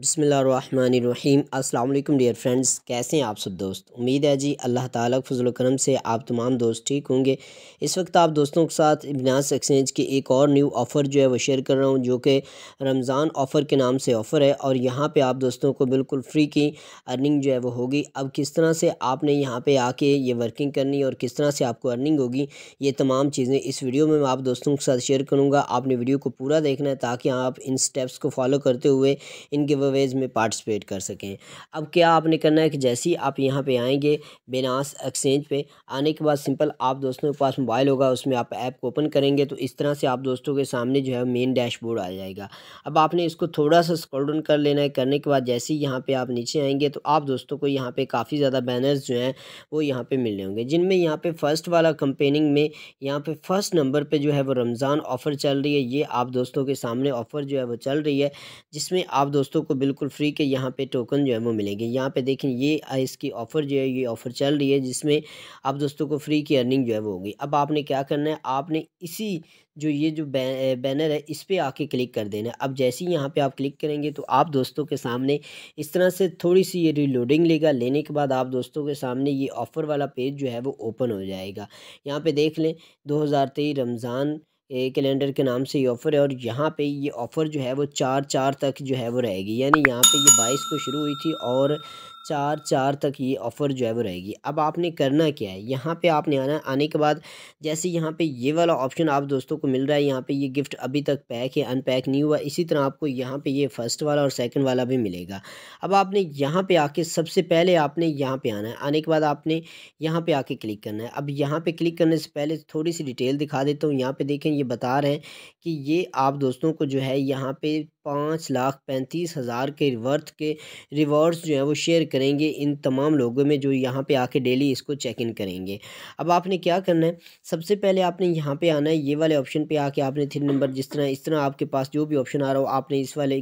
बसमीम अल्लाम dear friends कैसे हैं आप सब दोस्त उम्मीद है जी अल्लाह ताला फजल करम से आप तमाम दोस्त ठीक होंगे इस वक्त आप दोस्तों के साथ इबनास एक्सचेंज की एक और न्यू ऑफ़र जो है वो शेयर कर रहा हूँ जो कि रमज़ान ऑफ़र के नाम से ऑफ़र है और यहाँ पे आप दोस्तों को बिल्कुल फ्री की अर्निंग जो है वो होगी अब किस तरह से आपने यहाँ पर आके ये वर्किंग करनी और किस तरह से आपको अर्निंग होगी ये तमाम चीज़ें इस वीडियो में मैं आप दोस्तों के साथ शेयर करूँगा आपने वीडियो को पूरा देखना है ताकि आप इन स्टेप्स को फॉलो करते हुए इनके सर्वेज में पार्टिसिपेट कर सकें अब क्या आपने करना है कि जैसे ही आप यहाँ पे आएंगे बेनास एक्सचेंज पे आने के बाद सिंपल आप दोस्तों के पास मोबाइल होगा उसमें आप ऐप को ओपन करेंगे तो इस तरह से आप दोस्तों के सामने जो है मेन डैशबोर्ड आ जाएगा अब आपने इसको थोड़ा सा स्क्रॉल कर लेना है करने के बाद जैसे ही यहाँ पर आप नीचे आएंगे तो आप दोस्तों को यहाँ पर काफ़ी ज़्यादा बैनर्स जो हैं वो यहाँ पर मिलने होंगे जिनमें यहाँ पर फर्स्ट वाला कंपेनिंग में यहाँ पर फर्स्ट नंबर पर जो है वो रमज़ान ऑफ़र चल रही है ये आप दोस्तों के सामने ऑफ़र जो है वो चल रही है जिसमें आप दोस्तों को बिल्कुल फ्री के यहाँ पे टोकन जो है वो मिलेंगे यहाँ पे देखें ये इसकी ऑफ़र जो है ये ऑफ़र चल रही है जिसमें आप दोस्तों को फ्री की अर्निंग जो है वो होगी अब आपने क्या करना है आपने इसी जो ये जो बैनर है इस पर आके क्लिक कर देना अब जैसे ही यहाँ पे आप क्लिक करेंगे तो आप दोस्तों के सामने इस तरह से थोड़ी सी ये रिलोडिंग लेगा लेने के बाद आप दोस्तों के सामने ये ऑफ़र वाला पेज जो है वो ओपन हो जाएगा यहाँ पे देख लें 2023 रमज़ान कैलेंडर के नाम से ये ऑफ़र है और यहाँ पे ये ऑफ़र जो है वो चार चार तक जो है वो रहेगी यानी यहाँ पे ये बाईस को शुरू हुई थी और चार चार तक ये ऑफ़र जो है वो रहेगी अब आपने करना क्या है यहाँ पे आपने आना आने के बाद जैसे यहाँ पे ये वाला ऑप्शन आप दोस्तों को मिल रहा है यहाँ पे ये गिफ्ट अभी तक पैक है अनपैक नहीं हुआ इसी तरह आपको यहाँ पे ये फर्स्ट वाला और सेकंड वाला भी मिलेगा अब आपने यहाँ पे आके सबसे पहले आपने यहाँ पर आना है आने के बाद आपने यहाँ पर आके क्लिक करना है अब यहाँ पर क्लिक करने से पहले थोड़ी सी डिटेल दिखा देता हूँ यहाँ पर देखें ये बता रहे हैं कि ये आप दोस्तों को जो है यहाँ पर पाँच लाख पैंतीस हज़ार के वर्थ के रिवॉर्ड्स जो है वो शेयर करेंगे इन तमाम लोगों में जो यहाँ पे आके डेली इसको चेक इन करेंगे अब आपने क्या करना है सबसे पहले आपने यहाँ पे आना है ये वाले ऑप्शन पे आके आपने थ्री नंबर जिस तरह इस तरह आपके पास जो भी ऑप्शन आ रहा हो आपने इस वाले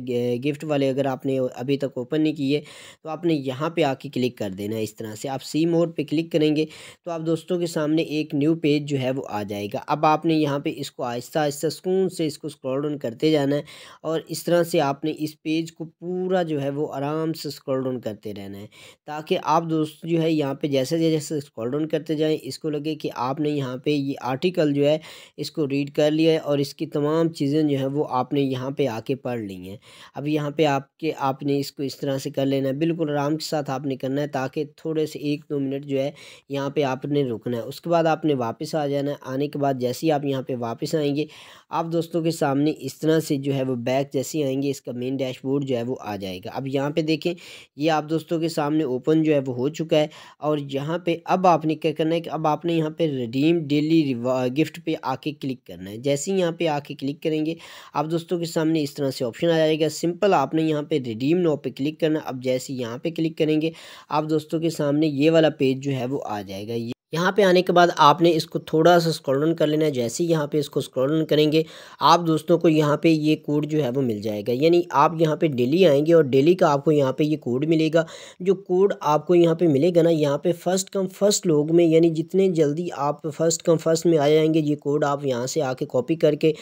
गिफ्ट वाले अगर आपने अभी तक ओपन नहीं किए तो आपने यहाँ पर आके क्लिक कर देना है इस तरह से आप सी मोड पर क्लिक करेंगे तो आप दोस्तों के सामने एक न्यू पेज जो है वो आ जाएगा अब आपने यहाँ पर इसको आहिस्ता आहिस्ता सुकून से इसको स्क्रॉल डाउन करते जाना है और इस तरह से आपने इस पेज को पूरा जो है वो आराम से स्क्रॉल डाउन करते रहना है ताकि आप दोस्त जो है यहाँ पे जैसे जैसे स्क्रॉल डाउन करते जाएं इसको लगे कि आपने यहाँ पे ये आर्टिकल जो है इसको रीड कर लिया है और इसकी तमाम चीज़ें जो है वो आपने यहाँ पे आके पढ़ ली हैं अब यहाँ पे आपके आपने इसको इस तरह से कर लेना है बिल्कुल आराम के साथ आपने करना है ताकि थोड़े से एक दो मिनट जो है यहाँ पर आपने रुकना है उसके बाद आपने वापस आ जाना है आने के बाद जैसे ही आप यहाँ पर वापस आएँगे आप दोस्तों के सामने इस तरह से जो है वो बैग जैसे ही आएंगे इसका मेन डैशबोर्ड जो है वो आ जाएगा अब यहाँ पे देखें ये आप दोस्तों के सामने ओपन जो है वो हो चुका है और यहाँ पे अब आपने क्या करना है कि अब आपने यहाँ पे रिडीम डेली गिफ्ट पे आके क्लिक करना है जैसे ही यहाँ पे आके क्लिक करेंगे आप दोस्तों के सामने इस तरह से ऑप्शन आ जाएगा सिंपल आपने यहाँ पर रिडीम नो पर क्लिक करना अब जैसे यहाँ पर क्लिक करेंगे आप दोस्तों के सामने ये वाला पेज जो है वो आ जाएगा यहाँ पे आने के बाद आपने इसको थोड़ा सा स्क्रॉल डाउन कर लेना है जैसे ही यहाँ पे इसको स्क्रॉल डाउन करेंगे आप दोस्तों को यहाँ पे ये कोड जो है वो मिल जाएगा यानी आप यहाँ पे डेली आएंगे और डेली का आपको यहाँ पे ये कोड मिलेगा जो कोड आपको यहाँ पे मिलेगा ना यहाँ पे फर्स्ट कम फर्स्ट लोग में यानी जितने जल्दी आप फर्स्ट कम फर्स्ट में आ जाएंगे ये कोड आप यहाँ से आके कॉपी करके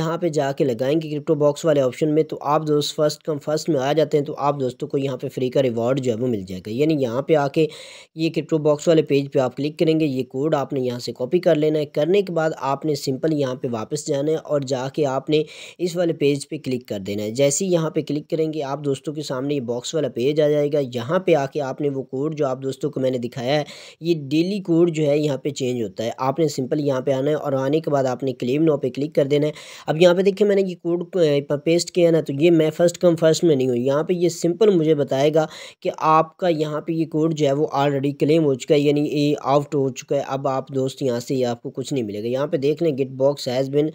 यहाँ पर जाके लगाएंगे क्रिप्टो बॉक्स वाले ऑप्शन में तो आप दोस्त फर्स्ट कम फर्स्ट में आ जाते हैं तो आप दोस्तों को यहाँ पर फ्री का रिवॉर्ड जो है वो मिल जाएगा यानी यहाँ पर आके ये क्रिप्टो बॉक्स वाले पेज पर आप क्लिक करेंगे करेंगे ये कोड आपने यहाँ से कॉपी कर लेना है करने के बाद आपने सिंपल यहाँ पे वापस जाना है और जाके आपने इस वाले पेज पे क्लिक कर देना है जैसे ही यहाँ पे क्लिक करेंगे आप दोस्तों के सामने ये बॉक्स वाला पेज आ जाएगा यहाँ पे आके आपने वो कोड जो आप दोस्तों को मैंने दिखाया है ये डेली कोड जो है यहाँ पे चेंज होता है आपने सिंपल यहाँ पर आना है और आने के बाद आपने क्लेम नो पर क्लिक कर देना है अब यहाँ पे देखिए मैंने ये कोड पेस्ट किया ना तो ये मैं फर्स्ट कम फर्स्ट में नहीं हूँ यहाँ पर ये सिंपल मुझे बताएगा कि आपका यहाँ पे ये कोड जो है वो ऑलरेडी क्लेम हो चुका है यानी आउट हो चुका है अब आप दोस्त यहाँ से यह आपको कुछ नहीं मिलेगा यहाँ पे देख लें git box has been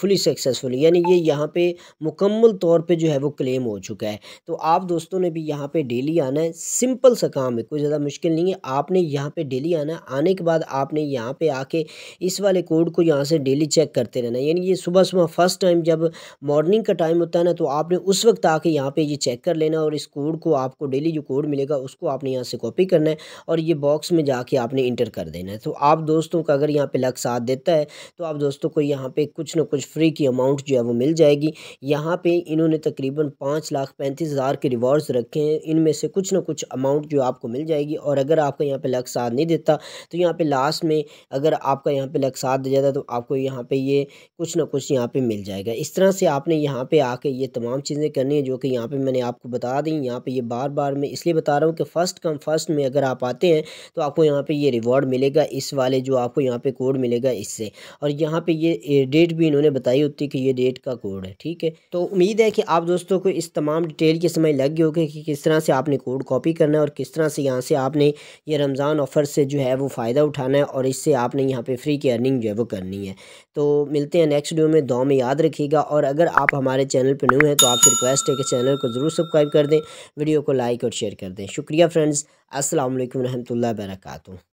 fully successful यानी ये यहाँ पे मुकम्मल तौर पे जो है वो क्लेम हो चुका है तो आप दोस्तों ने भी यहाँ पे डेली आना है सिंपल सा काम है कोई ज़्यादा मुश्किल नहीं है आपने यहाँ पर डेली आना है आने के बाद आपने यहाँ पर आके इस वाले कोड को यहाँ से डेली चेक करते रहना यानी ये सुबह सुबह फर्स्ट टाइम जब मॉर्निंग का टाइम होता है ना तो आपने उस वक्त आके यहाँ पर ये चेक कर लेना और इस कोड को आपको डेली जो कोड मिलेगा उसको आपने यहाँ से कॉपी करना है और ये बॉक्स में जाके आपने इंटर कर देना है तो आप दोस्तों का अगर यहाँ पे लक साथ देता है तो आप दोस्तों को यहाँ पे कुछ ना कुछ फ्री की अमाउंट जो है वो मिल जाएगी यहाँ पे इन्होंने तकरीबन पाँच लाख पैंतीस हज़ार के रिवॉर्ड्स रखे हैं इनमें से कुछ ना कुछ अमाउंट जो आपको मिल जाएगी और अगर आपका यहाँ पे लक साथ नहीं देता तो यहाँ पर लास्ट में अगर आपका यहाँ पे लक साथ दे जाता तो आपको यहाँ पर ये कुछ ना कुछ यहाँ पर मिल जाएगा इस तरह से आपने यहाँ पर आके ये तमाम चीज़ें करनी है जो कि यहाँ पर मैंने आपको बता दी यहाँ पर ये बार बार मैं इसलिए बता रहा हूँ कि फ़र्स्ट कम फर्स्ट में अगर आप आते हैं तो आपको यहाँ पर ये रिवॉर्ड मिलेगा इस वाले जो आपको यहाँ पे कोड मिलेगा इससे और यहाँ पे ये डेट भी इन्होंने बताई होती है कि ये डेट का कोड है ठीक है तो उम्मीद है कि आप दोस्तों को इस तमाम डिटेल की समय लग गई होगी कि किस तरह से आपने कोड कॉपी करना है और किस तरह से यहाँ से आपने ये रमज़ान ऑफ़र से जो है वो फ़ायदा उठाना है और इससे आपने यहाँ पर फ्री की अर्निंग जो है वो करनी है तो मिलते हैं नेक्स्ट वीडियो में दो में याद रखिएगा और अगर आप हमारे चैनल पर न्यू हैं तो आपसे रिक्वेस्ट है कि चैनल को ज़रूर सब्सक्राइब कर दें वीडियो को लाइक और शेयर कर दें शुक्रिया फ्रेंड्स असल वरहमल वर्का